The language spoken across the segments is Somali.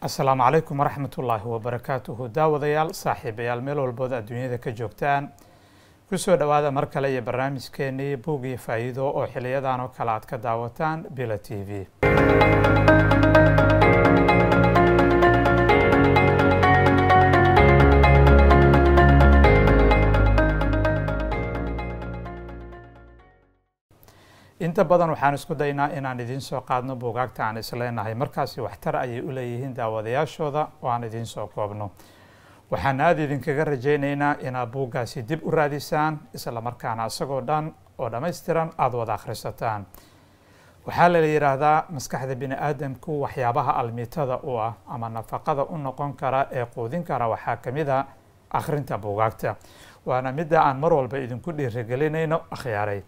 asalaamu calaykum waraxmatullaahi wabarakaatuhu daawadayaal saaxiibayaal meel walbooda adduunyada ka joogtaan kusoo dhowaada mar kale iyo barnaamijkeenii buug iyo faa'iido oo xiliyadan oo kale aad ka daawataan bila t v inta badan waxaan isku daynaa inaan idiin soo qaadno buugaagta aan isleenahay markaasi waxtar ayay u leeyihiin daawadayaashooda oo aan idiin soo koobno waxaan aada idinkaga rajaynaynaa inaad buuggaasi dib u raadisaan islamarkaana isagoo dhan oo dhammaystiran aada wada akhrisataan waxaa la yidhaahdaa maskaxda bini-aadamku waxyaabaha almiitada u ah ama nafaqada u noqon kara ee quudin kara waxaa ka mid a ah akhrinta buugaagta waana midda aan mar walba idinku dhiirigelinayno akhyaaray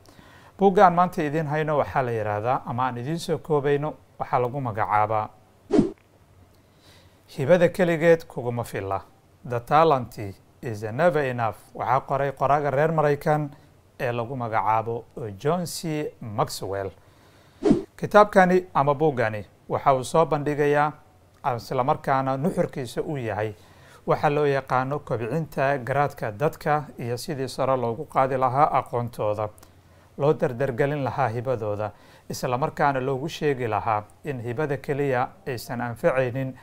buuggaan maanta idiin hayno waxaa la yidhaahdaa ama aan idiin soo koobayno waxaa lagu magacaabaa hibada keligeed kuguma filla the talanty is never enough waxaa qoray qoraaga reer maraykan ee lagu magacaabo john c maxwell kitaabkani ama buuggani waxa uu soo bandhigayaa islamarkaana nuxurkiisa uu yahay waxaa loo yaqaano kobcinta garaadka dadka iyo sidii sare loogu qaadi lahaa aqoontooda loo dardargelin lahaa hibadooda islamarkaana loogu sheegi lahaa in hibada keliya aysan anfacaynin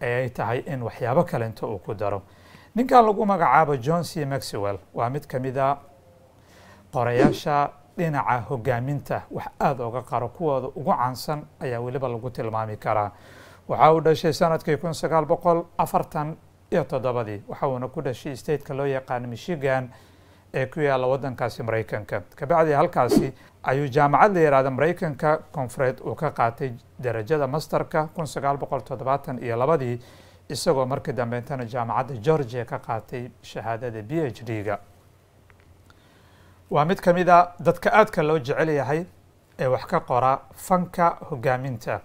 ee tahay in waxyaabo kaleinta uu ku daro ninkan lagu magacaabo john c maxwell waa mid ka a qorayaasha dhinaca hogaaminta wax aada oga qaro kuwooda ugu caansan ayaa weliba lagu tilmaami karaa waxa uu dhashay sanadkii kun sagaal boqol afartan iyo toddobadii waxa uuna ku dhashay stateka loo yaqaan michigan ee ku yaala waddankaasi maraykanka kabacdi halkaasi ayuu jaamacad la yidhahda maraykanka koonfureed uu ka qaatay darajada masterka kun sagaal boqol toddobaatan iyo labadii isagoo markii dambeyntana jaamacadda georgia ka qaatay shahaadada b h d-ga waa mid ka mid a dadka aadka loo jecel yahay ee wax ka qora fanka hogaaminta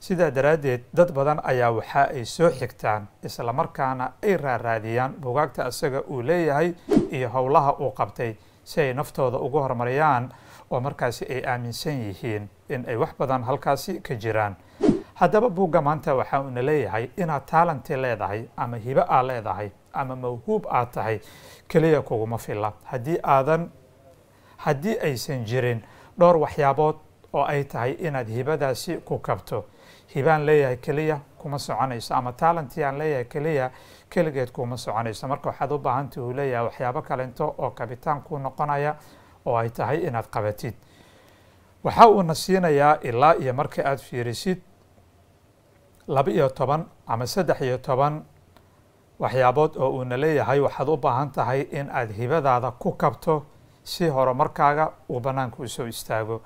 sidaa daraaddeed dad badan ayaa waxa ay soo xigtaan isla markaana ay raaraadiyaan bugaagta isaga uu leeyahay iyo howlaha uu qabtay si ay naftooda ugu horumariyaan oo markaasi ay aaminsan yihiin in ay wax badan halkaasi ka jiraan haddaba buugga maanta waxaa uuna leeyahay inaad taalanti leedahay ama hibo aad leedahay ama mawhuub aad tahay keliya kuguma filla haddii aadan haddii aysan jirin dhowr waxyaabood oo ay tahay inaad hibadaasi ku kabto hibaan leeyahay keliya kuma soconayso ama taalantii aan leeyahay keliya keligeed kuma soconayso marka waxaad u baahantay uu leeyahay waxyaabo kalento oo kabitaan kuu noqonaya oo ay tahay inaad qabatid waxa uuna siinayaa ilaa iyo markii aad fiirisid laba iyo toban ama saddex iyo toban waxyaabood oo uuna leeyahay waxaad u baahan tahay in aad hibadaada ku kabto si horumarkaaga uu bannaanka usoo istaago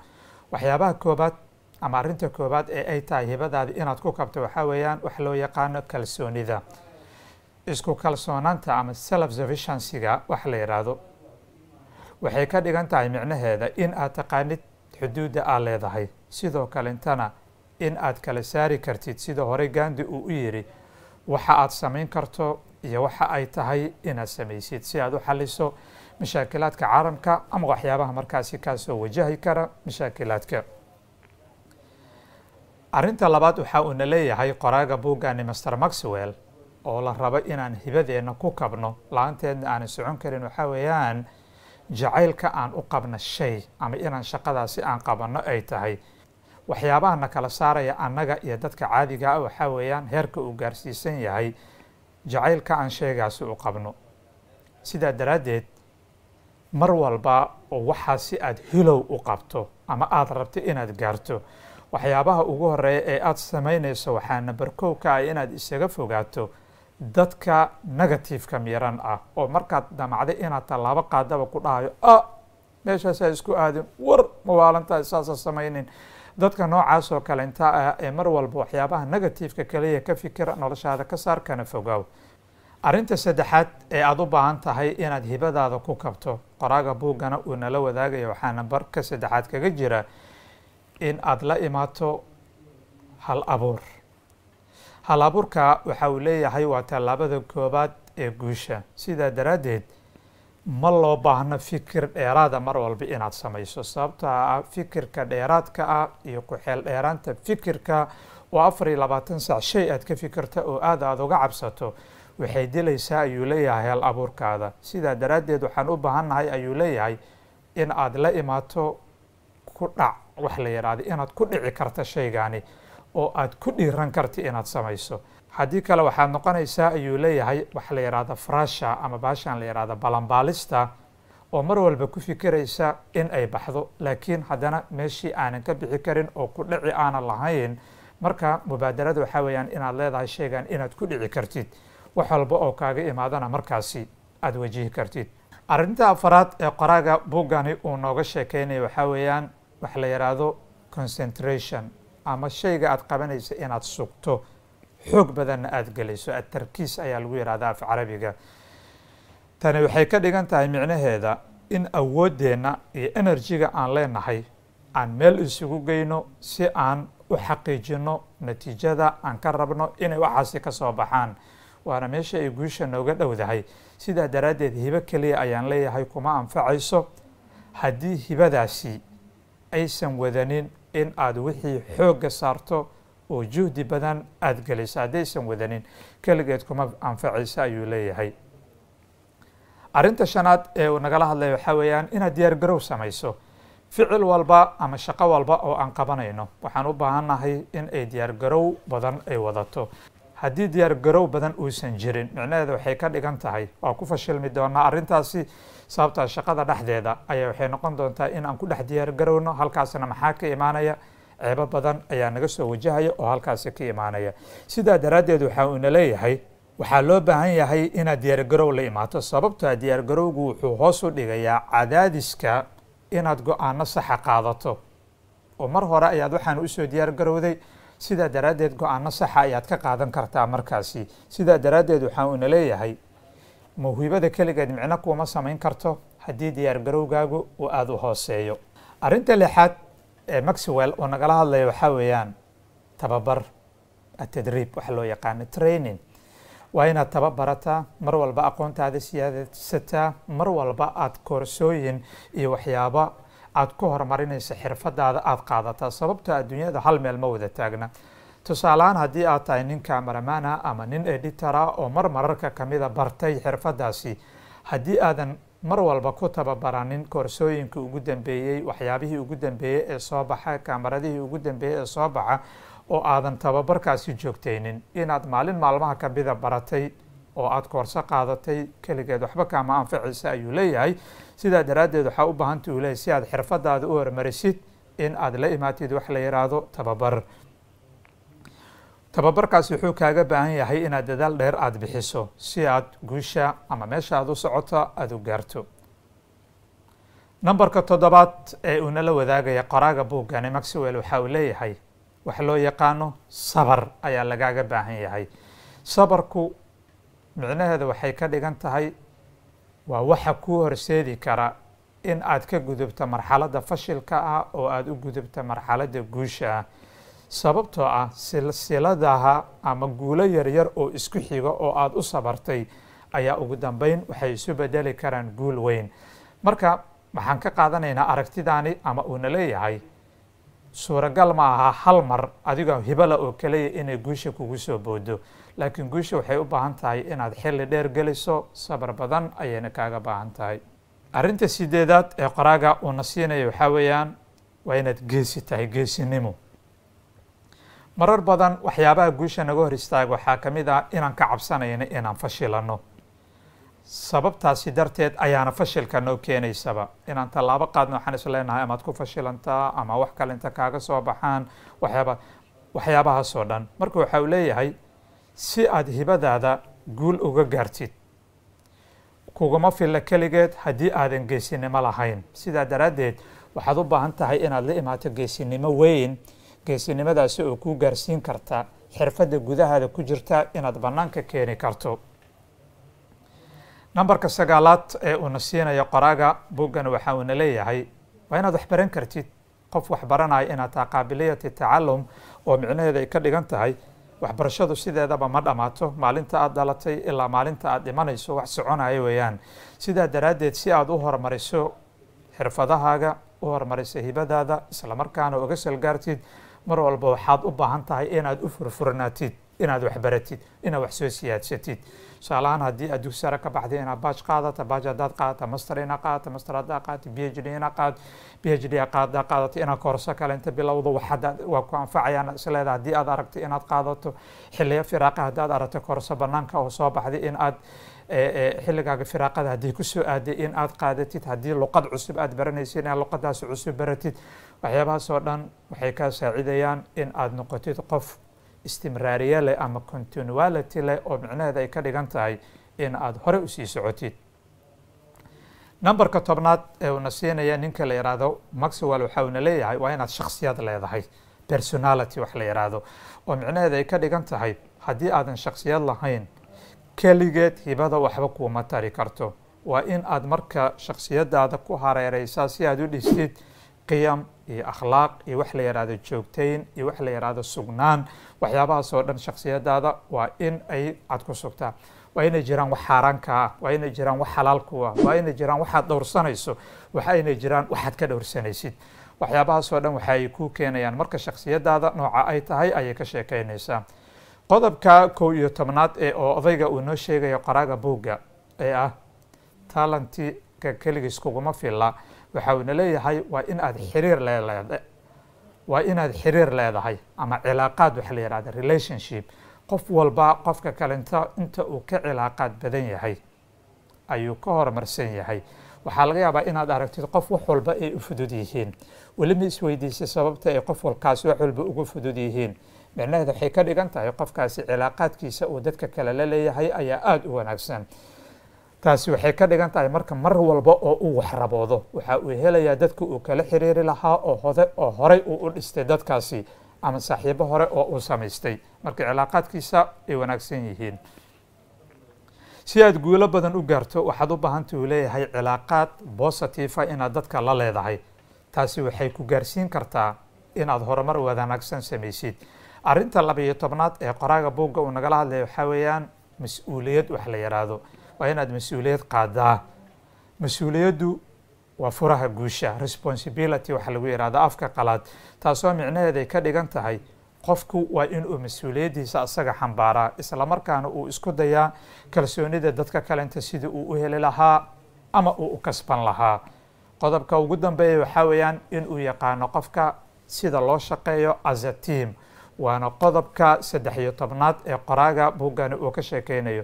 waxyaabaha koobaad ama arinta koowaad ee ay tahay hibadaadi inaad ku kabto waxaa weeyaan wax loo yaqaano kalsoonida isku kalsoonaanta ama self sufficiencyga wax la yidhaahdo waxay ka dhigan tahay micnaheeda in aad taqaanid xuduudda aad leedahay sidoo kalentana in aad kala saari kartid sida horey gaandi uu u yidhi waxa aad samayn karto iyo waxa ay tahay inaad samaysid si aad u xaliso mashaakilaadka caalamka ama waxyaabaha markaasi kaasoo wajahi kara mashaakilaadka arrinta labaad waxa uuna leeyahay qoraaga buuggaani master maxwell oo la rabo inaan hibadeenna ku kabno la-aanteedna aanan socon karin waxaa weeyaan jacaylka aan u qabno shay ama inaan shaqadaasi aan qabanno ay tahay waxyaabaha na kala saaraya annaga iyo dadka caadiga ah waxaa weeyaan heerka uu gaarsiisan yahay jacaylka aan sheegaasi u qabno sidaa daraaddeed mar walba oo waxaasi aad hilow u qabto ama aada rabto inaad gaarto waxyaabaha ugu horeeya ee aada samaynayso waxaa namber ka ah inaad isaga fogaato dadka negativeka miran ah oo markaad damacday inaad tallaabo qaadaba ku dhahayo ah meeshaasaa isku aadin war mawaalantaa saasa samaynin dadka noocaasoo oo kale intaa ah ee mar walba waxyaabaha negativeka keliya ka fikira noloshaada ka saar kana fogaaw arrinta saddexaad ee aada u baahan tahay inaad hibadaada ku kabto qoraaga buuggana uu nala wadaagaya waxaa nambarka saddexaad kaga jira in aad la imaato hal abuur hal abuurka waxa uu leeyahay waa tallaabada koobaad ee guusha sidaa daraaddeed ma loo baahno fikir dheeraada ah mar walba inaad samayso sababtoo ah fikirka dheeraadka ah iyo ku-xeel dheeraanta fikirka oo afar iyo labaatan sac shay aad ka fikirta oo aada aada uga cabsato waxay dilaysaa ayuu leeyahay hal abuurkaada sidaa daraaddeed waxaan u baahannahay ayuu leeyahay in aad la imaato ku dhac wax la yidhaahda inaad ku dhici karta shaygaani oo aad ku dhiiran karta inaad samayso haddii kale waxaad noqonaysaa ayuu leeyahay wax la yidhaahda frasha ama baashaan la yidhahda balanbaalista oo mar walba ku fikiraysa in ay baxdo laakiin haddana meeshii aanan ka bixi karin oo ku dhici aanan lahayn marka mubaadarada waxaa weeyaan inaad leedahay shaygan inaad ku dhici kartid wax walba oo kaaga imaadana markaasi aada wajihi kartid arrinta afaraad ee qoraaga buuggani uu nooga sheekeynaya waxaa weeyaan waxa la yidhaahdo concentration ama shayga aad qabanaysa inaad sugto xoog badanna aada gelayso adtarkiis ayaa lagu yidhahdaa af carabiga tani waxay ka dhigan tahay micnaheeda in awooddeenna iyo energiga aan leenahay aan meel isugu geyno si aan u xaqiijino natiijada aan ka rabno inay waxaasi kasoo baxaan waana meesha ay guusha nooga dhowdahay sidaa daraaddeed hibo keliya ayaan leeyahay kuma anfacayso haddii hibadaasi aysan wadanin in aad wixii xoogga saarto oo juhdi badan aada geliso haddaysan wadanin keligeed kuma anfacaysa ayuu leeyahay arrinta shanaad ee uu nagala hadlaya waxaa weeyaan inaad diyaar garow samayso ficil walba ama shaqo walba oo aan qabanayno waxaan u baahannahay in ay diyaargarow badan ay wadato haddii diyaargarow badan uusan jirin micnaheeda waxay ka dhigan tahay waa ku fashilmi doonaa arintaasi sababtaa shaqada dhexdeeda ayaa waxay noqon doontaa in aan ku dhex diyaargarowno halkaasna maxaa ka imaanaya ceebo badan ayaa naga soo wajahaya oo halkaasi ka imaanaya sidaa daraaddeed waxaa uuna leeyahay waxaa loo baahan yahay inaad diyaargarow la imaato sababtoa ah diyaargarowgu wuxuu hoos u dhigayaa cadaadiska inaad go-aano saxa qaadato oo mar hore ayaad waxaan usoo diyaargarowday sidaa daraaddeed go-aano saxa ayaad ka qaadan kartaa markaasi sidaa daraaddeed waxaan ina leeyahay muhiibada keligeed micno kuuma samayn karto haddii diyaargarowgaagu uu aada u hooseeyo arrinta lixaad ee maxwell oo nagala hadlaya waxaa weeyaan tababar atadriib waxa loo yaqaano training waa inaad tababarataa mar walba aqoontaada siyaasadsataa mar walba aada koorsooyin iyo waxyaaba aad ku horumarinaysa xirfadaada aad qaadataa sababtoo ah adduunyada hal meel ma wada taagna tusaaleaan haddii aad tahay nin cameramana ama nin editora oo mar mararka kamida bartay xirfadaasi haddii aadan mar walba ku tababaranin koorsooyinkii ugu dambeeyey waxyaabihii ugu dambeeyey ee soo baxa kaameradihii ugu dambeeyey ee soo baxa oo aadan tababarkaasi joogtaynin inaad maalin maalmaha kamida baratay oo aad koorso qaadatay keligeed waxba kaama anfacaysa ayuu leeyahay sidaa daraaddeed waxaa u baahantay uu leeyahy si aad xirfadaada u hormarisid in aad la imaatid wax la yidhaahdo tababar tababarkaas wuxuu kaaga baahan yahay inaad dadaal dheer aada bixiso si aad guusha ama meesha aad u socoto aada u gaarto nambarka toddobaad ee uuna la wadaagaya qoraaga buuggani maxwell waxa uu leeyahay wax loo yaqaano sabar ayaa lagaaga baahan yahay sabarku micnaheeda waxay ka dhigan tahay waa waxa kuu horseedi kara in aad ka gudubto marxaladda fashilka ah oo aada u gudubto marxaladda guusha ah sababtoo ah silsiladaha ama guulo yaryar oo isku xiga oo aada u sabartay ayaa ugu dambeyn waxay isu bedeli karaan guul weyn marka waxaan ka qaadanaynaa aragtidaani ama uuna leeyahay suuragal ma aha hal mar adigoo hibala oo kaliya inay guusha kugu soo boodo laakiin guusha waxay u baahan tahay inaad xilli dheer geliso sabar badan ayayna kaaga baahan tahay arrinta sideedaad ee qoraaga uuna siinaya waxaa weeyaan waa inaad geesi tahay geesinimo marar badan waxyaabaha guusha naga hor istaaga waxaa ka mid ah inaan ka cabsanayno inaan fashilanno sababtaasi darteed ayaana fashilka noo keenaysaba inaan tallaabo qaadno waxaan isleenahay amaad ku fashilantaa ama wax kale inta kaaga soo baxaan waxyaaba waxyaabahaasoo dhan marka waxa uu leeyahay si aad hibadaada guul uga gaartid kuguma filla keligeed haddii aadan geesinimo lahayn sidaa daraaddeed waxaad u baahan tahay inaad la imaato geesinimo weyn geesinimadaasi oo kuu gaarsiin karta xirfadda gudahaada ku jirta inaad bannaanka keeni karto nambarka sagaalaad ee uuna siinayo qoraaga buggan waxa uuna leeyahay waa inaad waxbaran kartid qof waxbaranaya inaad taa qaabiliyati tacalum oo micnaheeda ay ka dhigan tahay waxbarashadu sideedaba ma dhammaato maalinta aada dhalatay ilaa maalinta aada dhimanayso wax soconaya weeyaan sidaa daraaddeed si aada u horumariso xirfadahaaga u horumariso hibadaada islamarkaana uga salgaartid mar walba waxaad u baahan tahay inaad u furfurnaatid inaad waxbaratid inaad wax soo siyaadsatid tusaalahaan haddii aad dugsi sare ka baxday inaad baaj qaadata baaj haddaad qaadata master inaad qaadata master haddaad qaadata b h d inaad qaad b h d qaadada qaadata inaad korso kale inta bilowda wax waa ku anfacayaan isleeda haddii aad aragto inaad qaadato xiliyo firaaqa haddaad aragto korso bannaanka oo soo baxday in aad xilligaaga firaaqada haddii kusoo aaday in aad qaadatid haddii luqad cusub aad baranaysid inaad luqadaas cusub baratid waxyaabahaas oo dhan waxay kaa saacidayaan in aad noqotid qof istimraariye leh ama continuality leh oo micnaheeda ay ka dhigan tahay in aada hore usii socotid numberka tobnaad ee uuna siinaya ninka la yihaahdo maxwell waxaa uuna leeyahay waa inaad shaksiyad leedahay personality wax la yidhaahdo oo micnaheed ay ka dhigan tahay haddii aadan shaksiyad lahayn keligeed hibada waxba kuuma tari karto waa in aad marka shaksiyadaada ku hareereysaa si aad u dhistid qiyam iyo akhlaaq iyo wax la yaraahdo joogtayn iyo wax la yaraahdo sugnaan waxyaabahaasoo dhan shaksiyadaada waa in ay ad ku sugtaa waa inay jiraan wax xaaraanka ah waa inay jiraan wax xalaalku ah waa inay jiraan waxaad dhowrsanayso waxa inay jiraan waxaad ka dhowrsanaysid waxyaabahaasoo dhan waxa ay ku keenayaan marka shaksiyadaada nooca ay tahay ayay ka sheekaynaysaa qodobka kow iyo tobnaad ee oo odayga uu noo sheegayo qaraaga buugga ee ah talantiga keligiis kuguma filla waxa uuna leeyahay waa inaad aad xiriir leeleed waa inaad xiriir leedahay ama cilaaqaad waxa la yidhahda relationship qof walba qofka kalenta inta uu ka cilaaqaad badan yahay ayuu ka horumarsan yahay waxaa laga yaabaa inaad aragtid qof wax walba ay u fudud yihiin welima isweydiisay sababta ay qof walkaas wax walba ugu fudud yihiin micnaheed waxay ka dhigan tahay qofkaasi cilaaqaadkiisa uu dadka kale la leeyahay ayaa aada u wanaagsan taasi waxay ka dhigan tahay marka mar walba oo uu raboodo waxa uu helayaa dadka uu kala xiriiri lahaa oo hode oo horay uu u dhistay dadkaasi ama saaxiibo hore oo uu samaystay marka cilaaqaadkiisa ay wanaagsan yihiin si aad guulo badan u gaarto waxaad u baahantay uu leeyahay cilaaqaad bositifa inaad dadka la leedahay taasi waxay ku gaarsiin kartaa inaad horumar wanaagsan samaysid arrinta labiiyo tobnaad ee qoraaga buugga uu nagala hadlaya waxaa weeyaan mas-uuliyad wax la yidhaahdo waa inaad mas-uuliyad qaadaa mas-uuliyaddu waa furaha guusha responsibility waxaa lagu yidhahdaa afka qalaad taasoo micnaheed ka dhigan tahay qofku waa inuu mas-uuliyaddiisa asaga xambaaraa islamarkaana uu isku dayaa kalsoonida dadka kalenta sida uu u heli lahaa ama uu u kasban lahaa qodobka ugu dambeeya waxaa weeyaan inuu yaqaano qofka sida loo shaqeeyo as a tiam waana qodobka saddex iyo tobnaad ee qoraaga buggani uu ka sheekeynayo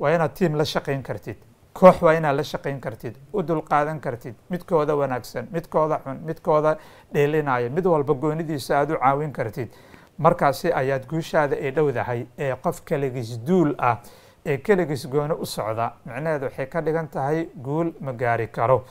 waa inaad tiim la shaqayn kartid koox waa inaad la shaqayn kartid u dulqaadan kartid midkooda wanaagsan midkooda xun midkooda dheelinaayo mid walba goonidiisa aada u caawin kartid markaasi ayaad guushaada ay dhowdahay ee qof keligiis duul ah ee keligiis goono u socda micnaheed waxay ka dhigan tahay guul ma gaari karo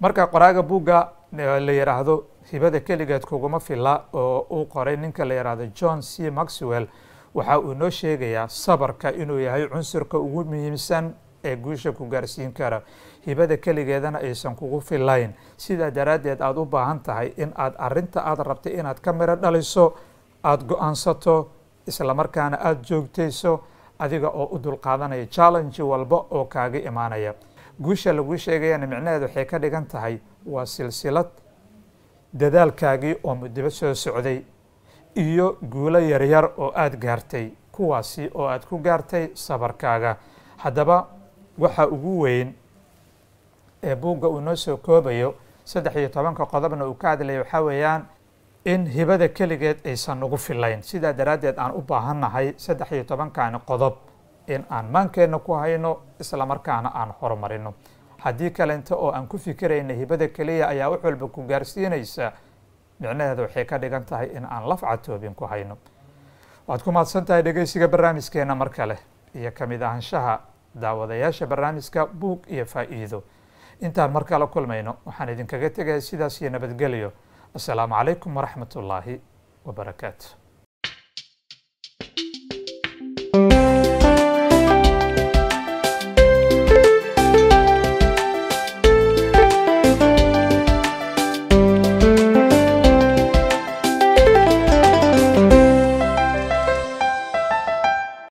marka qoraaga buugga la yidhaahdo hibada keligeed kuguma fila oo uu qoray ninka la yidhaahdo john c maxwell waxa uu noo sheegayaa sabarka inuu yahay cunsurka ugu muhiimsan ee guusha ku gaarsiin kara hibada keligeedana aysan kugu filayn sidaa daraaddeed aada u baahan tahay in aad arinta aad rabtay inaad ka miro dhaliso aada go-aansato islamarkaana aada joogtayso adiga oo u dulqaadanaya challenge walba oo kaaga imaanaya guusha laguu sheegayana micnaheed waxay ka dhigan tahay waa silsilad dadaalkaagii oo muddaba soo socday iyo guulo yaryar oo aad gaartay kuwaasi oo aad ku gaartay sabarkaaga haddaba waxa ugu weyn ee buugga uu noo soo koobayo saddex iyo tobanka qodobna uu ka hadlaya waxaa weeyaan in hibada keligeed aysan nagu filayn sidaa daraaddeed aan u baahannahay saddex iyo tobankaani qodob in aan maankeenna ku hayno islamarkaana aan horumarino haddii kalenta oo aan ku fikirayna hibada keliya ayaa wax walba ku gaarsiinaysa micnaheeda waxay ka dhigan tahay in aan lafca toobin ku hayno waad ku mahadsan tahay dhegeysiga barnaamijkeena mar kale iyo ka mid ahanshaha daawadayaasha barnaamijka buug iyo faa'iido intaan mar kala kulmayno waxaan idinkaga tegaya sidaas iyo nabadgelyo assalaamu calaykum waraxmatullaahi wabarakaatu